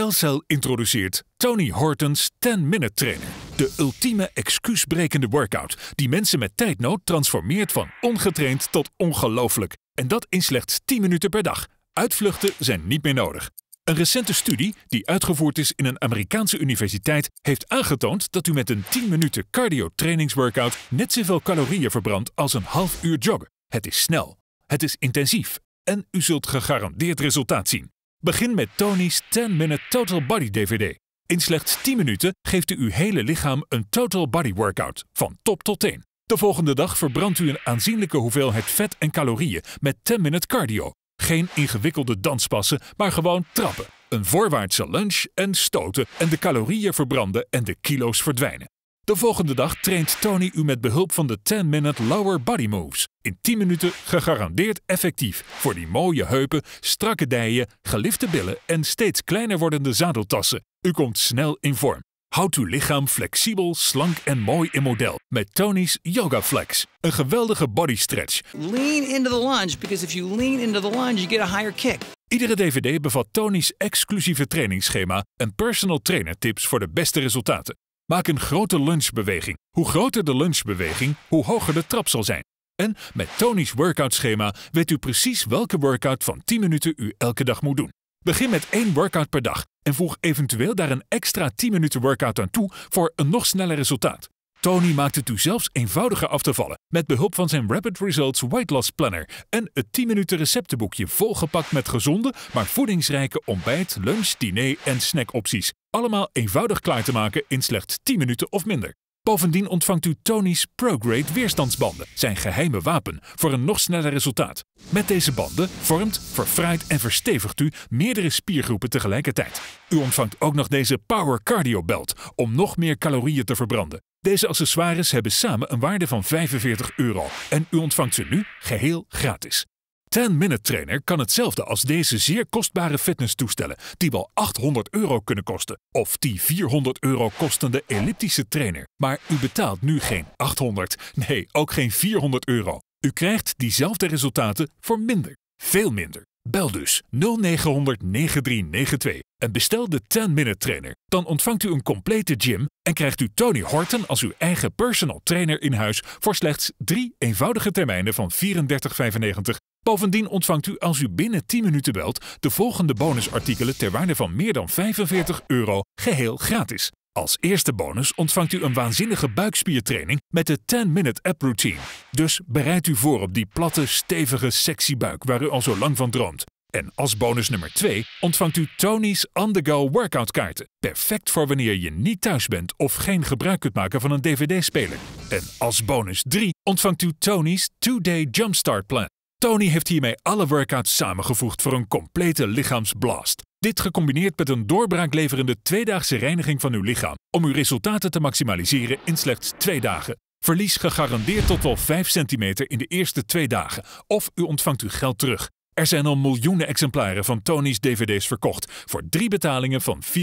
Telcel introduceert Tony Hortons 10-minute trainer. De ultieme excuusbrekende workout die mensen met tijdnood transformeert van ongetraind tot ongelooflijk. En dat in slechts 10 minuten per dag. Uitvluchten zijn niet meer nodig. Een recente studie, die uitgevoerd is in een Amerikaanse universiteit, heeft aangetoond dat u met een 10 minuten cardio trainingsworkout net zoveel calorieën verbrandt als een half uur joggen. Het is snel, het is intensief en u zult gegarandeerd resultaat zien. Begin met Tony's 10 Minute Total Body DVD. In slechts 10 minuten geeft u uw hele lichaam een total body workout, van top tot teen. De volgende dag verbrandt u een aanzienlijke hoeveelheid vet en calorieën met 10 Minute Cardio. Geen ingewikkelde danspassen, maar gewoon trappen. Een voorwaartse lunge en stoten en de calorieën verbranden en de kilo's verdwijnen. De volgende dag traint Tony u met behulp van de 10-minute lower body moves. In 10 minuten gegarandeerd effectief voor die mooie heupen, strakke dijen, gelifte billen en steeds kleiner wordende zadeltassen. U komt snel in vorm. Houd uw lichaam flexibel, slank en mooi in model met Tony's Yoga Flex. Een geweldige body stretch. Lean into the lunge because if you lean into the lunge you get a higher kick. Iedere DVD bevat Tony's exclusieve trainingsschema en personal trainer tips voor de beste resultaten. Maak een grote lunchbeweging. Hoe groter de lunchbeweging, hoe hoger de trap zal zijn. En met Tony's workoutschema weet u precies welke workout van 10 minuten u elke dag moet doen. Begin met één workout per dag en voeg eventueel daar een extra 10 minuten workout aan toe voor een nog sneller resultaat. Tony maakt het u zelfs eenvoudiger af te vallen met behulp van zijn Rapid Results White Loss Planner en het 10 minuten receptenboekje volgepakt met gezonde, maar voedingsrijke ontbijt, lunch, diner en snackopties. Allemaal eenvoudig klaar te maken in slechts 10 minuten of minder. Bovendien ontvangt u Tony's ProGrade weerstandsbanden, zijn geheime wapen, voor een nog sneller resultaat. Met deze banden vormt, verfraait en verstevigt u meerdere spiergroepen tegelijkertijd. U ontvangt ook nog deze Power Cardio Belt om nog meer calorieën te verbranden. Deze accessoires hebben samen een waarde van 45 euro en u ontvangt ze nu geheel gratis. 10 Minute Trainer kan hetzelfde als deze zeer kostbare fitnesstoestellen, die wel 800 euro kunnen kosten, of die 400 euro kostende elliptische trainer. Maar u betaalt nu geen 800, nee, ook geen 400 euro. U krijgt diezelfde resultaten voor minder, veel minder. Bel dus 0900 9392 en bestel de 10-minute trainer. Dan ontvangt u een complete gym en krijgt u Tony Horton als uw eigen personal trainer in huis voor slechts drie eenvoudige termijnen van 34,95. Bovendien ontvangt u als u binnen 10 minuten belt de volgende bonusartikelen ter waarde van meer dan 45 euro geheel gratis. Als eerste bonus ontvangt u een waanzinnige buikspiertraining met de 10-minute app routine. Dus bereid u voor op die platte, stevige, sexy buik waar u al zo lang van droomt. En als bonus nummer 2 ontvangt u Tony's on-the-go workout kaarten. Perfect voor wanneer je niet thuis bent of geen gebruik kunt maken van een dvd-speler. En als bonus 3 ontvangt u Tony's 2-day jumpstart plan. Tony heeft hiermee alle workouts samengevoegd voor een complete lichaamsblast. Dit gecombineerd met een doorbraakleverende tweedaagse reiniging van uw lichaam om uw resultaten te maximaliseren in slechts twee dagen. Verlies gegarandeerd tot wel 5 centimeter in de eerste twee dagen of u ontvangt uw geld terug. Er zijn al miljoenen exemplaren van Tony's DVD's verkocht voor drie betalingen van 34,95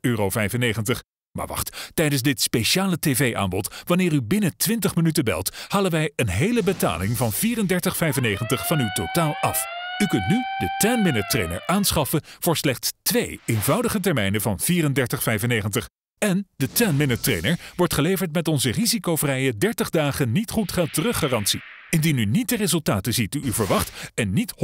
euro. Maar wacht, tijdens dit speciale tv-aanbod, wanneer u binnen 20 minuten belt, halen wij een hele betaling van 34,95 van uw totaal af. U kunt nu de 10-minute trainer aanschaffen voor slechts twee eenvoudige termijnen van 34,95. En de 10-minute trainer wordt geleverd met onze risicovrije 30 dagen niet goed geld teruggarantie. Indien u niet de resultaten ziet die u verwacht en niet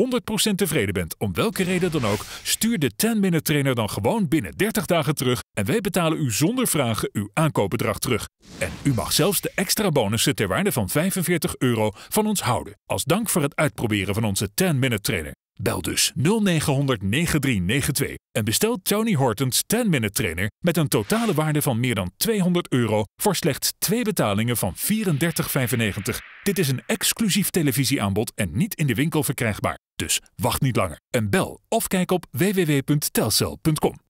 100% tevreden bent, om welke reden dan ook, stuur de 10-minute trainer dan gewoon binnen 30 dagen terug en wij betalen u zonder vragen uw aankoopbedrag terug. En u mag zelfs de extra bonussen ter waarde van 45 euro van ons houden, als dank voor het uitproberen van onze 10-minute trainer. Bel dus 0900 9392 en bestel Tony Hortons 10-minute trainer met een totale waarde van meer dan 200 euro voor slechts twee betalingen van 34,95. Dit is een exclusief televisieaanbod en niet in de winkel verkrijgbaar. Dus wacht niet langer en bel of kijk op www.telcel.com.